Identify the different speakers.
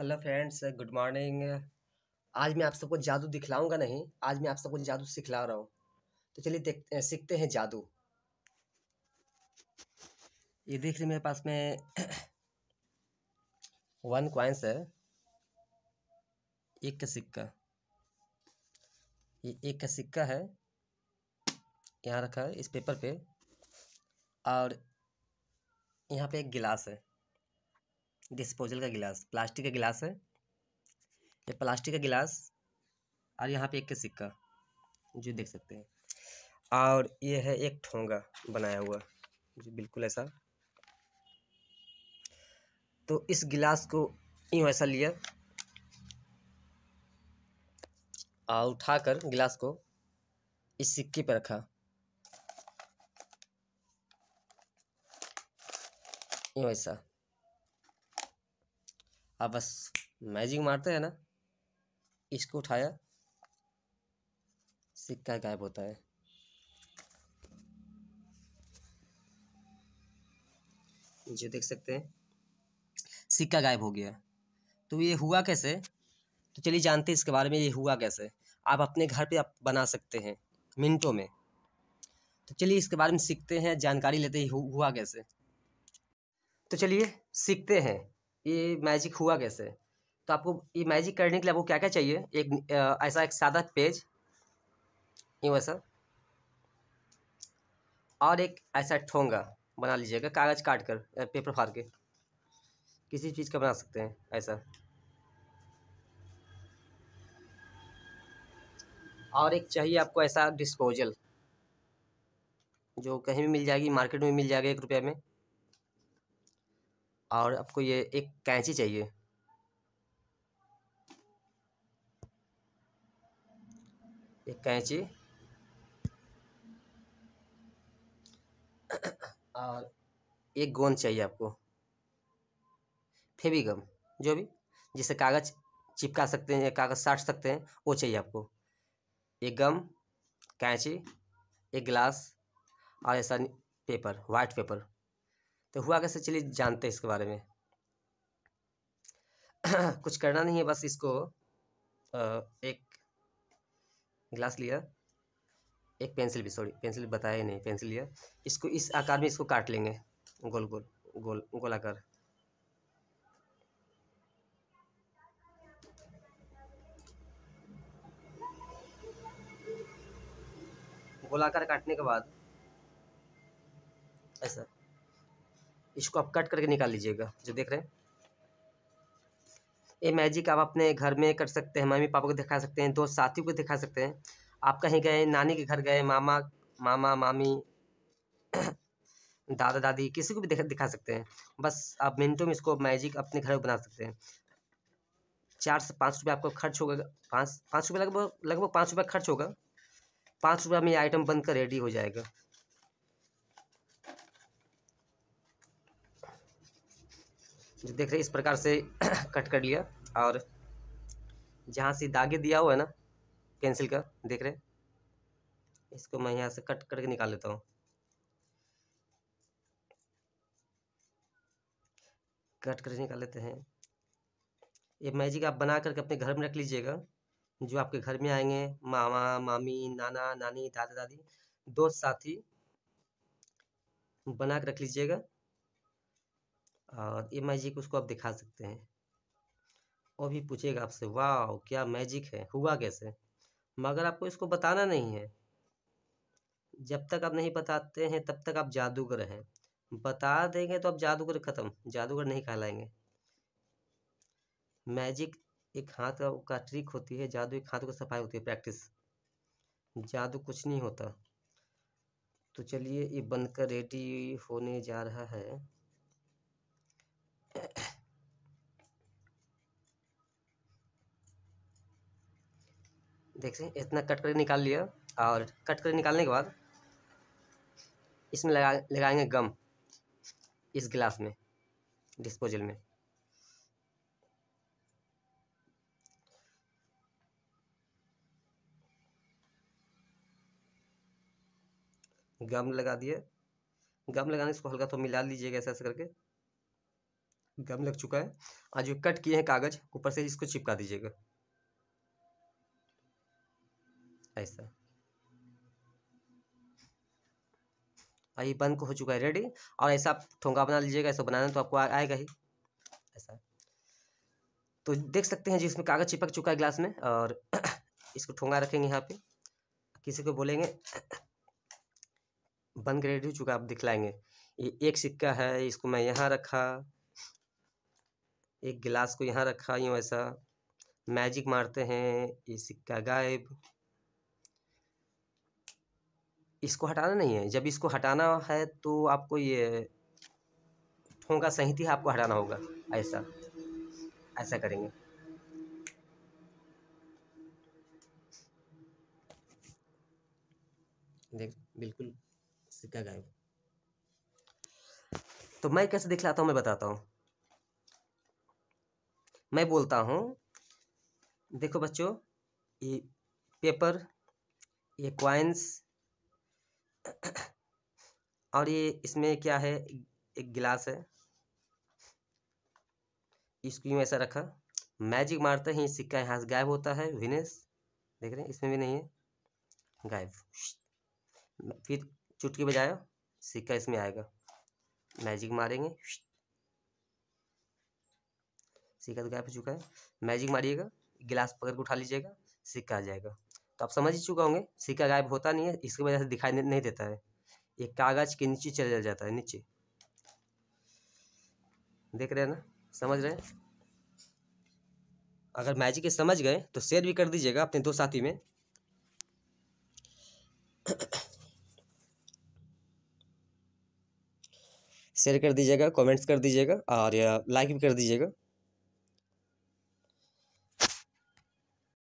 Speaker 1: hello friends good morning आज मैं आप सबको जादू दिखलाऊंगा नहीं आज मैं आप सबको जादू सिखला रहा हूँ तो चलिए देखते सीखते हैं जादू ये देख लीजिए मेरे पास में वन क्वाइंस है एक का सिक्का ये एक का सिक्का है यहाँ रखा है इस पेपर पे और यहाँ पे एक गिलास है डिस्पोजल का गिलास प्लास्टिक का गिलास है ये प्लास्टिक का गिलास और यहाँ पे एक के सिक्का जो देख सकते हैं और ये है एक ठोंगा बनाया हुआ जो बिल्कुल ऐसा तो इस गिलास को यूँ ऐसा लिया और उठाकर गिलास को इस सिक्के पर रखा यूँ ऐसा अब बस मैजिक मारते हैं ना इसको उठाया सिक्का गायब होता है जो देख सकते हैं सिक्का गायब हो गया तो ये हुआ कैसे तो चलिए जानते हैं इसके बारे में ये हुआ कैसे आप अपने घर पे आप बना सकते हैं मिनटों में तो चलिए इसके बारे में सीखते हैं जानकारी लेते हैं हुआ कैसे तो चलिए सीखते हैं ये मैजिक हुआ कैसे तो आपको ये मैजिक करने के लिए आपको क्या क्या चाहिए एक ऐसा एक सादा पेज ये वैसा और एक ऐसा ठोंगा बना लीजिएगा कागज़ काट कर पेपर फाड़ के किसी चीज़ का बना सकते हैं ऐसा और एक चाहिए आपको ऐसा डिस्पोजल जो कहीं भी मिल जाएगी मार्केट में मिल जाएगा एक रुपये में और आपको ये एक कैंची चाहिए एक कैंची और एक गोंद चाहिए आपको फेवी गम जो भी जिसे कागज़ चिपका सकते हैं या कागज़ साट सकते हैं वो चाहिए आपको एक गम कैंची एक गिलास और ऐसा पेपर वाइट पेपर तो हुआ कैसे चलिए जानते हैं इसके बारे में कुछ करना नहीं है बस इसको एक गिलास लिया एक पेंसिल भी सॉरी पेंसिल बताया नहीं पेंसिल लिया इसको इस आकार में इसको काट लेंगे गोल गोल गोल गोलाकार गोलाकार काटने के बाद ऐसा इसको आप कट करके निकाल लीजिएगा जो देख रहे हैं ये मैजिक आप अपने घर में कर सकते हैं मम्मी पापा को दिखा सकते हैं दोस्त साथियों को दिखा सकते हैं आप कहीं गए नानी के घर गए मामा मामा मामी दादा दादी किसी को भी दिखा, दिखा सकते हैं बस आप मिनटों में इसको मैजिक अपने घर में बना सकते हैं चार से पाँच रुपये आपको खर्च होगा पाँच पाँच रुपये लगभग लगभग पाँच रुपये खर्च होगा पाँच रुपये में ये आइटम बनकर रेडी हो जाएगा जो देख रहे इस प्रकार से कट कर लिया और जहाँ से दागे दिया हुआ है ना पेंसिल का देख रहे इसको मैं यहाँ से कट करके निकाल लेता हूँ कट करके निकाल लेते हैं ये मैजिक आप बना करके अपने घर में रख लीजिएगा जो आपके घर में आएंगे मामा मामी नाना नानी दादा दादी दोस्त साथी बना कर रख लीजिएगा और ये मैजिक उसको आप दिखा सकते हैं और भी पूछेगा आपसे वाह क्या मैजिक है हुआ कैसे मगर आपको इसको बताना नहीं है जब तक आप नहीं बताते हैं तब तक आप जादूगर हैं बता देंगे तो आप जादूगर ख़त्म जादूगर नहीं कहलाएंगे मैजिक एक हाथ का, का ट्रिक होती है जादू एक हाथ को सफाई होती है प्रैक्टिस जादू कुछ नहीं होता तो चलिए ये बनकर रेडी होने जा रहा है देख सकते इतना कट कर निकाल लिया और कट कर निकालने के बाद इसमें लगा लगाएंगे गम इस गिलास में डिस्पोजल में गम लगा दिए गम लगाने इसको हल्का तो मिला लीजिएगा ऐसा ऐसा करके गम लग चुका है और जो कट किए हैं कागज ऊपर से इसको चिपका दीजिएगा ऐसा और हाँ, ये बंद हो चुका है रेडी और ऐसा आप ठोंगा बना लीजिएगा ऐसा बनाना तो आपको आ, आएगा ही ऐसा तो देख सकते हैं जी इसमें कागज़ चिपक चुका है ग्लास में और इसको ठोंगा रखेंगे यहाँ पे किसी को बोलेंगे बंद रेडी हो चुका आप दिखलाएंगे ये एक सिक्का है इसको मैं यहाँ रखा एक गिलास को यहाँ रखा यूँ ऐसा मैजिक मारते हैं ये सिक्का गायब इसको हटाना नहीं है जब इसको हटाना है तो आपको ये ठोंका सही थी आपको हटाना होगा ऐसा ऐसा करेंगे देख बिल्कुल सिक्का गायब तो मैं कैसे दिखलाता हूँ मैं बताता हूँ मैं बोलता हूँ देखो बच्चों ये पेपर ये क्वाइंस और ये इसमें क्या है एक गिलास है इसको यूँ ऐसा रखा मैजिक मारते ही सिक्का यहाँ से गायब होता है विनेस देख रहे हैं इसमें भी नहीं है गायब फिर चुटकी बजाया सिक्का इसमें आएगा मैजिक मारेंगे सिक्का तो गायब हो चुका है मैजिक मारिएगा गिलास पकड़ के उठा लीजिएगा सिक्का आ जाएगा तो आप समझ ही चुका होंगे सिक्का गायब होता नहीं है इसकी वजह से दिखाई नहीं देता है ये कागज के नीचे चला जाता है नीचे देख रहे हैं ना समझ रहे हैं अगर मैजिक समझ गए तो शेयर भी कर दीजिएगा अपने दो साथी में शेयर कर दीजिएगा कमेंट्स कर दीजिएगा और लाइक भी कर दीजिएगा